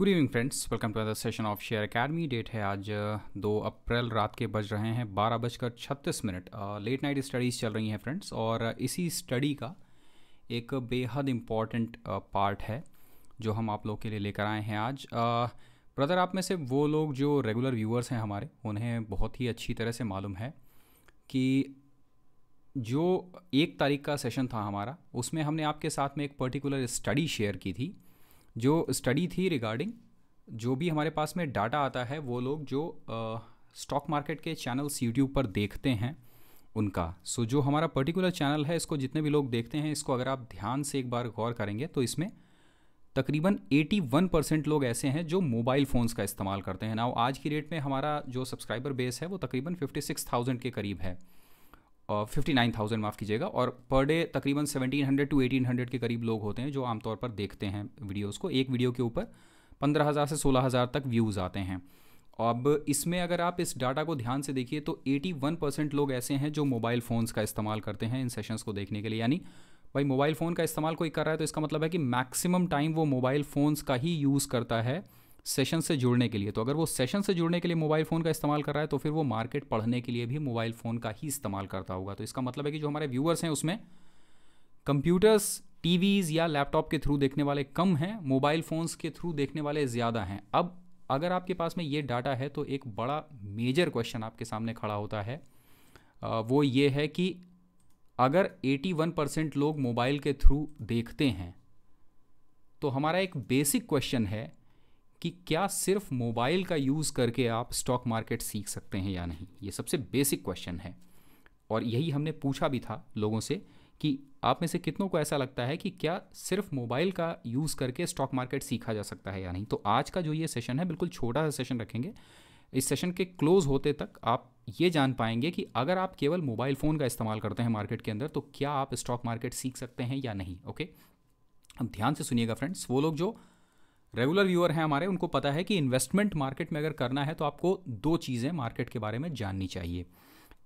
good evening friends welcome to other session of share academy date है आज uh, दो अप्रैल रात के बज रहे हैं बारह बजकर छत्तीस मिनट लेट नाइट स्टडीज़ चल रही हैं फ्रेंड्स और uh, इसी स्टडी का एक बेहद इम्पॉर्टेंट पार्ट uh, है जो हम आप लोग के लिए लेकर आए हैं आज ब्रदर आप में से वो लोग जो रेगुलर व्यूअर्स हैं हमारे उन्हें बहुत ही अच्छी तरह से मालूम है कि जो एक तारीख का सेशन था हमारा उसमें हमने आपके साथ में एक पर्टिकुलर स्टडी शेयर की थी जो स्टडी थी रिगार्डिंग जो भी हमारे पास में डाटा आता है वो लोग जो स्टॉक मार्केट के चैनल्स यूट्यूब पर देखते हैं उनका सो so, जो हमारा पर्टिकुलर चैनल है इसको जितने भी लोग देखते हैं इसको अगर आप ध्यान से एक बार गौर करेंगे तो इसमें तकरीबन 81 परसेंट लोग ऐसे हैं जो मोबाइल फ़ोन्स का इस्तेमाल करते हैं ना आज की डेट में हमारा जो सब्सक्राइबर बेस है वो तकरीबन 56,000 के करीब है फिफ्टी नाइन थाउजेंड माफ़ कीजिएगा और पर डे तकरीबन seventeen hundred to eighteen hundred के करीब लोग होते हैं जो आमतौर पर देखते हैं वीडियोज़ को एक वीडियो के ऊपर पंद्रह हज़ार से सोलह हज़ार तक व्यूज़ आते हैं अब इसमें अगर आप इस डाटा को ध्यान से देखिए तो 81 परसेंट लोग ऐसे हैं जो मोबाइल फ़ोन्स का इस्तेमाल करते हैं इन सेशंस को देखने के लिए यानी भाई मोबाइल फ़ोन का इस्तेमाल कोई कर रहा है तो इसका मतलब है कि मैक्सिमम टाइम वो मोबाइल फ़ोन्स का ही यूज़ करता है सेशन से जुड़ने के लिए तो अगर वो सेशन से जुड़ने के लिए मोबाइल फ़ोन का इस्तेमाल कर रहा है तो फिर वो मार्केट पढ़ने के लिए भी मोबाइल फ़ोन का ही इस्तेमाल करता होगा तो इसका मतलब है कि जो हमारे व्यूअर्स हैं उसमें कंप्यूटर्स टीवीज़ या लैपटॉप के थ्रू देखने वाले कम हैं मोबाइल फ़ोन्स के थ्रू देखने वाले ज़्यादा हैं अब अगर आपके पास में ये डाटा है तो एक बड़ा मेजर क्वेश्चन आपके सामने खड़ा होता है वो ये है कि अगर 81 परसेंट लोग मोबाइल के थ्रू देखते हैं तो हमारा एक बेसिक क्वेश्चन है कि क्या सिर्फ मोबाइल का यूज़ करके आप स्टॉक मार्केट सीख सकते हैं या नहीं ये सबसे बेसिक क्वेश्चन है और यही हमने पूछा भी था लोगों से कि आप में से कितनों को ऐसा लगता है कि क्या सिर्फ मोबाइल का यूज़ करके स्टॉक मार्केट सीखा जा सकता है या नहीं तो आज का जो ये सेशन है बिल्कुल छोटा सा सेशन रखेंगे इस सेशन के क्लोज होते तक आप ये जान पाएंगे कि अगर आप केवल मोबाइल फ़ोन का इस्तेमाल करते हैं मार्केट के अंदर तो क्या आप स्टॉक मार्केट सीख सकते हैं या नहीं ओके अब ध्यान से सुनिएगा फ्रेंड्स वो लोग जो रेगुलर व्यूअर हैं हमारे उनको पता है कि इन्वेस्टमेंट मार्केट में अगर करना है तो आपको दो चीज़ें मार्केट के बारे में जाननी चाहिए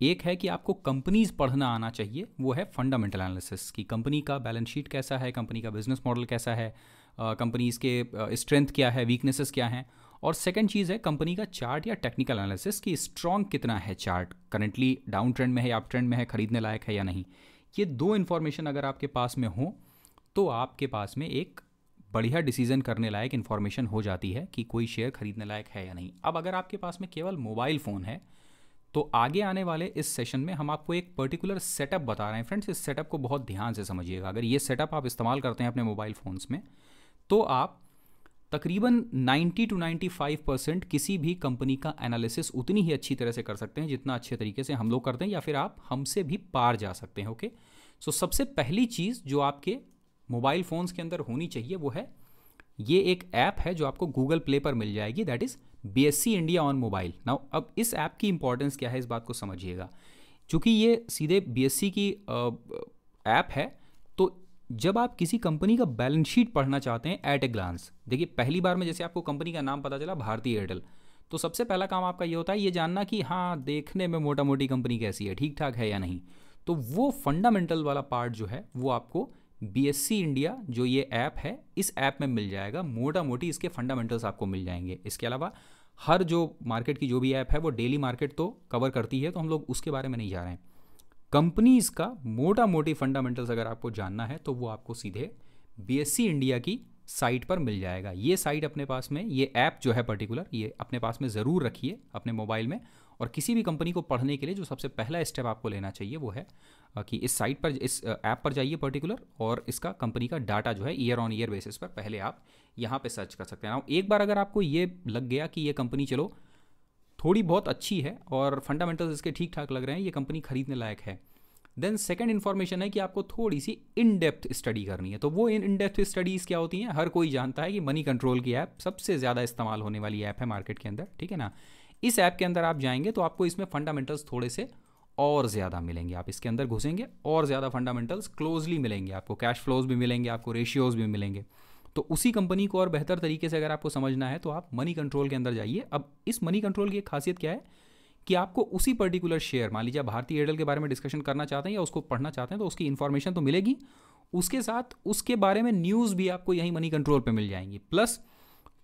एक है कि आपको कंपनीज पढ़ना आना चाहिए वो है फंडामेंटल एनालिसिस कि कंपनी का बैलेंस शीट कैसा है कंपनी का बिजनेस मॉडल कैसा है कंपनीज के स्ट्रेंथ क्या है वीकनेसेस क्या हैं और सेकंड चीज़ है कंपनी का चार्ट या टेक्निकल एनालिसिस कि स्ट्रॉन्ग कितना है चार्ट करेंटली डाउन ट्रेंड में है या अप ट्रेंड में है खरीदने लायक है या नहीं ये दो इन्फॉर्मेशन अगर आपके पास में हो तो आपके पास में एक बढ़िया डिसीजन करने लायक इन्फॉर्मेशन हो जाती है कि कोई शेयर खरीदने लायक है या नहीं अब अगर आपके पास में केवल मोबाइल फ़ोन है तो आगे आने वाले इस सेशन में हम आपको एक पर्टिकुलर सेटअप बता रहे हैं फ्रेंड्स इस सेटअप को बहुत ध्यान से समझिएगा अगर ये सेटअप आप इस्तेमाल करते हैं अपने मोबाइल फ़ोन्स में तो आप तकरीबन 90 टू 95 परसेंट किसी भी कंपनी का एनालिसिस उतनी ही अच्छी तरह से कर सकते हैं जितना अच्छे तरीके से हम लोग करते हैं या फिर आप हमसे भी पार जा सकते हैं ओके सो so, सबसे पहली चीज़ जो आपके मोबाइल फ़ोन्स के अंदर होनी चाहिए वो है ये एक ऐप है जो आपको गूगल प्ले पर मिल जाएगी that is B S C India on mobile now अब इस ऐप की इंपॉर्टेंस क्या है इस बात को समझिएगा चूँकि ये सीधे बी एस सी की ऐप है तो जब आप किसी कंपनी का बैलेंस शीट पढ़ना चाहते हैं एट ए ग्लांस देखिए पहली बार में जैसे आपको कंपनी का नाम पता चला भारतीय एयरटेल तो सबसे पहला काम आपका ये होता है ये जानना कि हाँ देखने में मोटा मोटी कंपनी कैसी है ठीक ठाक है या नहीं तो वो फंडामेंटल वाला पार्ट जो है वो आपको बी इंडिया जो ये ऐप है इस ऐप में मिल जाएगा मोटा मोटी इसके फंडामेंटल्स आपको मिल जाएंगे इसके अलावा हर जो मार्केट की जो भी ऐप है वो डेली मार्केट तो कवर करती है तो हम लोग उसके बारे में नहीं जा रहे हैं कंपनीज का मोटा मोटी फंडामेंटल्स अगर आपको जानना है तो वो आपको सीधे बी इंडिया की साइट पर मिल जाएगा ये साइट अपने पास में ये ऐप जो है पर्टिकुलर ये अपने पास में ज़रूर रखिए अपने मोबाइल में और किसी भी कंपनी को पढ़ने के लिए जो सबसे पहला स्टेप आपको लेना चाहिए वो है कि इस साइट पर इस ऐप पर जाइए पर्टिकुलर और इसका कंपनी का डाटा जो है ईयर ऑन ईयर बेसिस पर पहले आप यहाँ पे सर्च कर सकते हैं एक बार अगर आपको ये लग गया कि ये कंपनी चलो थोड़ी बहुत अच्छी है और फंडामेंटल्स इसके ठीक ठाक लग रहे हैं ये कंपनी खरीदने लायक है देन सेकेंड इन्फॉर्मेशन है कि आपको थोड़ी सी इन डेप्थ स्टडी करनी है तो वो इन इन डेप्थ स्टडीज़ क्या होती हैं हर कोई जानता है कि मनी कंट्रोल की ऐप सबसे ज़्यादा इस्तेमाल होने वाली ऐप है मार्केट के अंदर ठीक है ना इस ऐप के अंदर आप जाएंगे तो आपको इसमें फंडामेंटल्स थोड़े से और ज़्यादा मिलेंगे आप इसके अंदर घुसेंगे और ज़्यादा फंडामेंटल्स क्लोजली मिलेंगे आपको कैश फ्लोज भी मिलेंगे आपको रेशियोज़ भी मिलेंगे तो उसी कंपनी को और बेहतर तरीके से अगर आपको समझना है तो आप मनी कंट्रोल के अंदर जाइए अब इस मनी कंट्रोल की एक खासियत क्या है कि आपको उसी पर्टिकुलर शेयर मान लीजिए भारतीय एयरटेल के बारे में डिस्कशन करना चाहते हैं या उसको पढ़ना चाहते हैं तो उसकी इन्फॉर्मेशन तो मिलेगी उसके साथ उसके बारे में न्यूज़ भी आपको यहीं मनी कंट्रोल पर मिल जाएंगी प्लस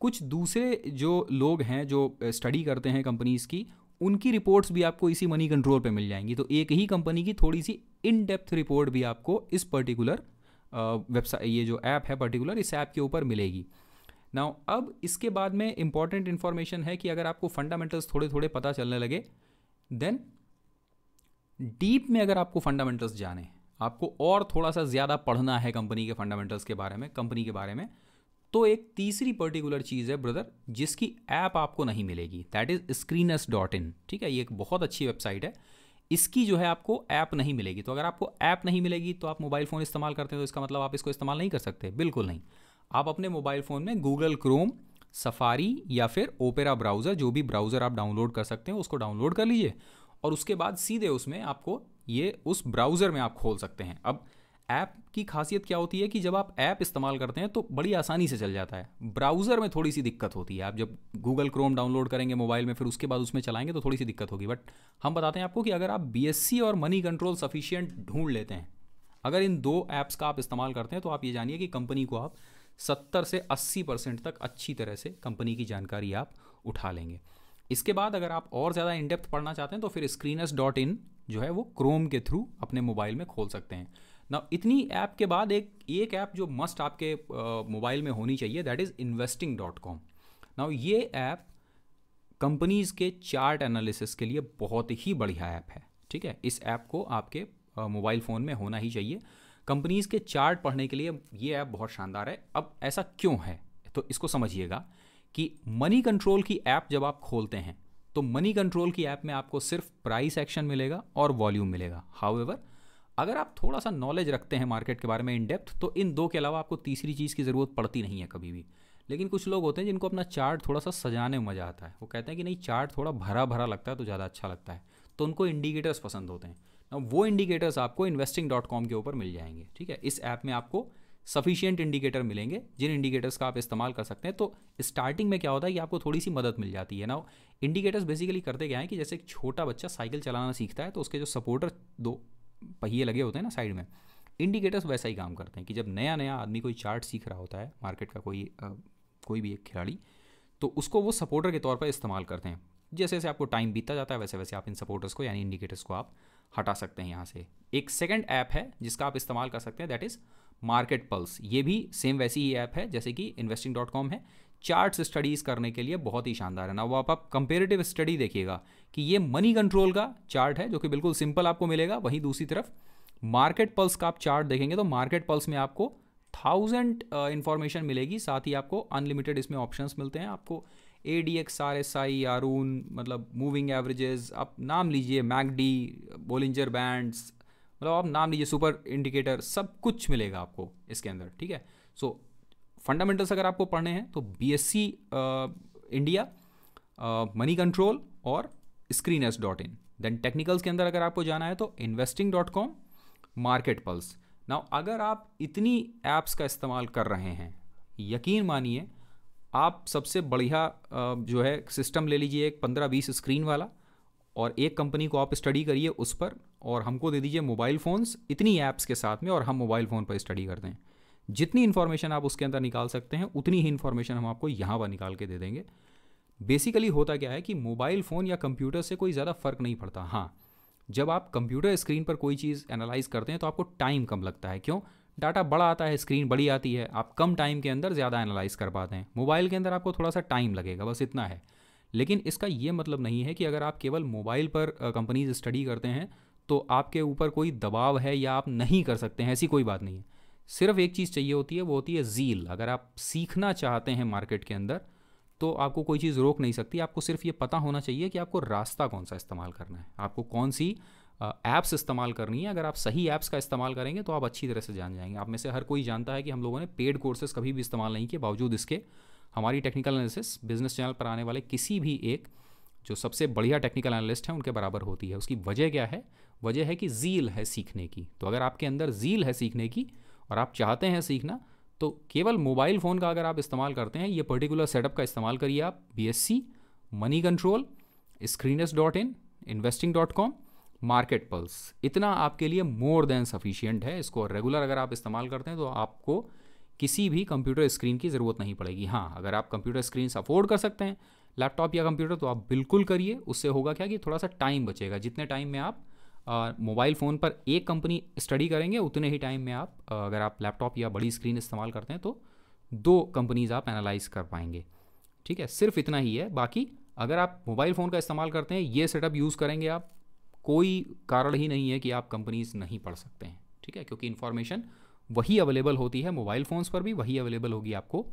कुछ दूसरे जो लोग हैं जो स्टडी करते हैं कंपनीज़ की उनकी रिपोर्ट्स भी आपको इसी मनी कंट्रोल पे मिल जाएंगी तो एक ही कंपनी की थोड़ी सी इन डेप्थ रिपोर्ट भी आपको इस पर्टिकुलर वेबसाइट ये जो ऐप है पर्टिकुलर इस ऐप के ऊपर मिलेगी नाउ अब इसके बाद में इंपॉर्टेंट इन्फॉर्मेशन है कि अगर आपको फंडामेंटल्स थोड़े थोड़े पता चलने लगे देन डीप में अगर आपको फंडामेंटल्स जाने आपको और थोड़ा सा ज़्यादा पढ़ना है कंपनी के फंडामेंटल्स के बारे में कंपनी के बारे में तो एक तीसरी पर्टिकुलर चीज़ है ब्रदर जिसकी ऐप आपको नहीं मिलेगी that is screens dot in ठीक है ये एक बहुत अच्छी वेबसाइट है इसकी जो है आपको ऐप नहीं मिलेगी तो अगर आपको ऐप नहीं मिलेगी तो आप मोबाइल फ़ोन इस्तेमाल करते हैं तो इसका मतलब आप इसको इस्तेमाल नहीं कर सकते बिल्कुल नहीं आप अपने मोबाइल फ़ोन में गूगल क्रोम सफारी या फिर ओपेरा ब्राउज़र जो भी ब्राउज़र आप डाउनलोड कर सकते हैं उसको डाउनलोड कर लीजिए और उसके बाद सीधे उसमें आपको ये उस ब्राउज़र में आप खोल सकते हैं अब ऐप की खासियत क्या होती है कि जब आप ऐप इस्तेमाल करते हैं तो बड़ी आसानी से चल जाता है ब्राउज़र में थोड़ी सी दिक्कत होती है आप जब गूगल क्रोम डाउनलोड करेंगे मोबाइल में फिर उसके बाद उसमें चलाएंगे तो थोड़ी सी दिक्कत होगी बट हम बताते हैं आपको कि अगर आप बी और मनी कंट्रोल सफिशियंट ढूंढ लेते हैं अगर इन दो ऐप्स का आप इस्तेमाल करते हैं तो आप ये जानिए कि कंपनी को आप सत्तर से अस्सी परसेंट तक अच्छी तरह से कंपनी की जानकारी आप उठा लेंगे इसके बाद अगर आप और ज़्यादा इनडेप्थ पढ़ना चाहते हैं तो फिर स्क्रीनस डॉट इन जो है वो क्रोम के थ्रू अपने मोबाइल में खोल सकते हैं ना इतनी ऐप के बाद एक एक ऐप जो मस्ट आपके मोबाइल में होनी चाहिए that is investing dot com now ये ऐप कंपनीज़ के चार्ट एनालिसिस के लिए बहुत ही बढ़िया ऐप है ठीक है इस ऐप को आपके मोबाइल फ़ोन में होना ही चाहिए कंपनीज़ के चार्ट पढ़ने के लिए ये ऐप बहुत शानदार है अब ऐसा क्यों है तो इसको समझिएगा कि मनी कंट्रोल की ऐप जब आप खोलते हैं तो मनी कंट्रोल की ऐप में आपको सिर्फ प्राइस एक्शन मिलेगा और वॉल्यूम मिलेगा हाउ एवर अगर आप थोड़ा सा नॉलेज रखते हैं मार्केट के बारे में इन डेप्थ तो इन दो के अलावा आपको तीसरी चीज़ की ज़रूरत पड़ती नहीं है कभी भी लेकिन कुछ लोग होते हैं जिनको अपना चार्ट थोड़ा सा सजाने में मज़ा आता है वो कहते हैं कि नहीं चार्ट थोड़ा भरा भरा लगता है तो ज़्यादा अच्छा लगता है तो उनको इंडिकेटर्स पसंद होते हैं ना वो इंडिकेटर्स आपको इन्वेस्टिंग डॉट कॉम के ऊपर मिल जाएंगे ठीक है इस ऐप में आपको सफिशियंट इंडिकेटर मिलेंगे जिन इंडिकेटर्स का आप इस्तेमाल कर सकते हैं तो स्टार्टिंग में क्या होता है कि आपको थोड़ी सी मदद मिल जाती है ना इंडिकेटर्स बेसिकली करते क्या है कि जैसे एक छोटा बच्चा साइकिल चलाना सीखता है तो उसके जो सपोर्टर दो पहिए लगे होते हैं ना साइड में इंडिकेटर्स वैसा ही काम करते हैं कि जब नया नया आदमी कोई चार्ट सीख रहा होता है मार्केट का कोई आ, कोई भी एक खिलाड़ी तो उसको वो सपोर्टर के तौर पर इस्तेमाल करते हैं जैसे जैसे आपको टाइम बीतता जाता है वैसे वैसे आप इन सपोर्टर्स को यानी इंडिकेटर्स को आप हटा सकते हैं यहाँ से एक सेकेंड ऐप है जिसका आप इस्तेमाल कर सकते हैं दैट इज़ मार्केट पल्स ये भी सेम वैसी ही ऐप है जैसे कि इन्वेस्टिंग डॉट कॉम है चार्ट स्टडीज़ करने के लिए बहुत ही शानदार है ना वो आप आप कंपेरेटिव स्टडी देखिएगा कि ये मनी कंट्रोल का चार्ट है जो कि बिल्कुल सिंपल आपको मिलेगा वहीं दूसरी तरफ मार्केट पल्स का आप चार्ट देखेंगे तो मार्केट पल्स में आपको थाउजेंड इन्फॉर्मेशन मिलेगी साथ ही आपको अनलिमिटेड इसमें ऑप्शन मिलते हैं आपको A D X R S I Aroon मतलब मूविंग एवरेजेस आप नाम लीजिए मैक डी बोलिंजर बैंड्स मतलब आप नाम लीजिए सुपर इंडिकेटर सब कुछ मिलेगा आपको इसके अंदर ठीक है सो so, फंडामेंटल्स अगर आपको पढ़ने हैं तो बी इंडिया मनी कंट्रोल और screens dot in then technicals के अंदर अगर आपको जाना है तो investing dot com market pulse now अगर आप इतनी ऐप्स का इस्तेमाल कर रहे हैं यकीन मानिए आप सबसे बढ़िया जो है सिस्टम ले लीजिए एक पंद्रह बीस स्क्रीन वाला और एक कंपनी को आप स्टडी करिए उस पर और हमको दे दीजिए मोबाइल फ़ोन्स इतनी ऐप्स के साथ में और हम मोबाइल फ़ोन पर स्टडी करते हैं जितनी इन्फॉर्मेशन आप उसके अंदर निकाल सकते हैं उतनी ही इन्फॉर्मेशन हम आपको यहाँ पर निकाल के दे देंगे बेसिकली होता क्या है कि मोबाइल फ़ोन या कंप्यूटर से कोई ज़्यादा फ़र्क नहीं पड़ता हाँ जब आप कंप्यूटर स्क्रीन पर कोई चीज़ एनालाइज करते हैं तो आपको टाइम कम लगता है क्यों डाटा बड़ा आता है स्क्रीन बड़ी आती है आप कम टाइम के अंदर ज़्यादा एनालाइज कर पाते हैं मोबाइल के अंदर आपको थोड़ा सा टाइम लगेगा बस इतना है लेकिन इसका ये मतलब नहीं है कि अगर आप केवल मोबाइल पर कंपनीज स्टडी करते हैं तो आपके ऊपर कोई दबाव है या आप नहीं कर सकते हैं ऐसी कोई बात नहीं है सिर्फ एक चीज़ चाहिए होती है वो होती है जील अगर आप सीखना चाहते हैं मार्केट के अंदर तो आपको कोई चीज़ रोक नहीं सकती आपको सिर्फ ये पता होना चाहिए कि आपको रास्ता कौन सा इस्तेमाल करना है आपको कौन सी ऐप्स इस्तेमाल करनी है अगर आप सही ऐप्स का इस्तेमाल करेंगे तो आप अच्छी तरह से जान जाएंगे आप में से हर कोई जानता है कि हम लोगों ने पेड कोर्सेज कभी भी इस्तेमाल नहीं किए बावजूद इसके हमारी टेक्निकल एनालिसिस बिजनेस चैनल पर आने वाले किसी भी एक जो सबसे बढ़िया टेक्निकल एनालिस्ट हैं उनके बराबर होती है उसकी वजह क्या है वजह है कि जील है सीखने की तो अगर आपके अंदर जील है सीखने की और आप चाहते हैं सीखना तो केवल मोबाइल फ़ोन का अगर आप इस्तेमाल करते हैं ये पर्टिकुलर सेटअप का इस्तेमाल करिए आप B S C money control screens dot in investing dot com market pulse इतना आपके लिए मोर देन सफिशियंट है इसको रेगुलर अगर आप इस्तेमाल करते हैं तो आपको किसी भी कंप्यूटर स्क्रीन की ज़रूरत नहीं पड़ेगी हाँ अगर आप कंप्यूटर स्क्रीन अफोर्ड कर सकते हैं लैपटॉप या कंप्यूटर तो आप बिल्कुल करिए उससे होगा क्या कि थोड़ा सा टाइम बचेगा जितने टाइम में आप मोबाइल फ़ोन पर एक कंपनी स्टडी करेंगे उतने ही टाइम में आप अगर आप लैपटॉप या बड़ी स्क्रीन इस्तेमाल करते हैं तो दो कंपनीज़ आप एनालाइज कर पाएंगे ठीक है सिर्फ इतना ही है बाकी अगर आप मोबाइल फ़ोन का इस्तेमाल करते हैं ये सेटअप यूज़ करेंगे आप कोई कारण ही नहीं है कि आप कंपनीज नहीं पढ़ सकते हैं ठीक है क्योंकि इन्फॉर्मेशन वही अवेलेबल होती है मोबाइल फ़ोन्स पर भी वही अवेलेबल होगी आपको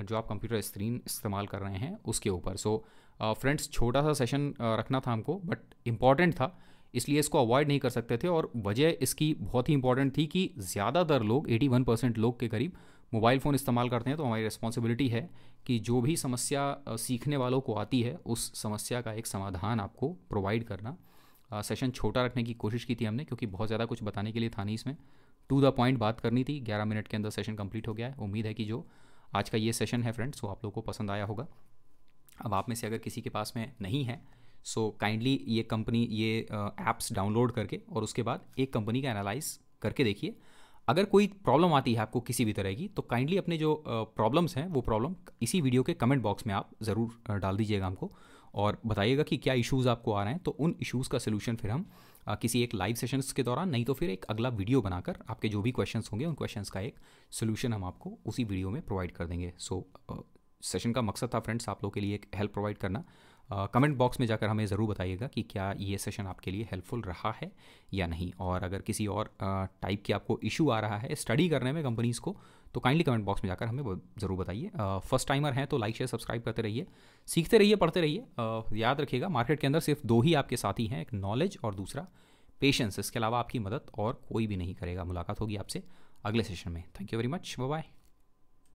जो आप कंप्यूटर स्क्रीन इस्तेमाल कर रहे हैं उसके ऊपर सो फ्रेंड्स छोटा सा सेशन रखना था हमको बट इम्पॉर्टेंट था इसलिए इसको अवॉइड नहीं कर सकते थे और वजह इसकी बहुत ही इंपॉर्टेंट थी कि ज़्यादातर लोग 81 परसेंट लोग के करीब मोबाइल फ़ोन इस्तेमाल करते हैं तो हमारी रिस्पॉन्सिबिलिटी है कि जो भी समस्या सीखने वालों को आती है उस समस्या का एक समाधान आपको प्रोवाइड करना सेशन छोटा रखने की कोशिश की थी हमने क्योंकि बहुत ज़्यादा कुछ बताने के लिए था नहीं इसमें टू द पॉइंट बात करनी थी 11 मिनट के अंदर सेशन कंप्लीट हो गया है उम्मीद है कि जो आज का ये सेशन है फ्रेंड्स वो आप लोग को पसंद आया होगा अब आप में से अगर किसी के पास में नहीं है सो काइंडली ये कंपनी ये ऐप्स डाउनलोड करके और उसके बाद एक कंपनी का एनालाइज करके देखिए अगर कोई प्रॉब्लम आती है आपको किसी भी तरह की तो काइंडली अपने जो प्रॉब्लम्स हैं वो प्रॉब्लम इसी वीडियो के कमेंट बॉक्स में आप ज़रूर डाल दीजिएगा हमको और बताइएगा कि क्या इश्यूज़ आपको आ रहे हैं तो उन इश्यूज़ का सोल्यूशन फिर हम किसी एक लाइव सेशंस के दौरान नहीं तो फिर एक अगला वीडियो बनाकर आपके जो भी क्वेश्चंस होंगे उन क्वेश्चंस का एक सलूशन हम आपको उसी वीडियो में प्रोवाइड कर देंगे सो so, सेशन का मकसद था फ्रेंड्स आप लोग के लिए एक हेल्प प्रोवाइड करना कमेंट बॉक्स में जाकर हमें ज़रूर बताइएगा कि क्या ये सेशन आपके लिए हेल्पफुल रहा है या नहीं और अगर किसी और टाइप की आपको इशू आ रहा है स्टडी करने में कंपनीज़ को तो काइंडली कमेंट बॉक्स में जाकर हमें ज़रूर बताइए फर्स्ट टाइमर हैं तो लाइक शेयर सब्सक्राइब करते रहिए सीखते रहिए पढ़ते रहिए याद रखिएगा मार्केट के अंदर सिर्फ दो ही आपके साथी हैं एक नॉलेज और दूसरा पेशेंस इसके अलावा आपकी मदद और कोई भी नहीं करेगा मुलाकात होगी आपसे अगले सेशन में thank you very much bye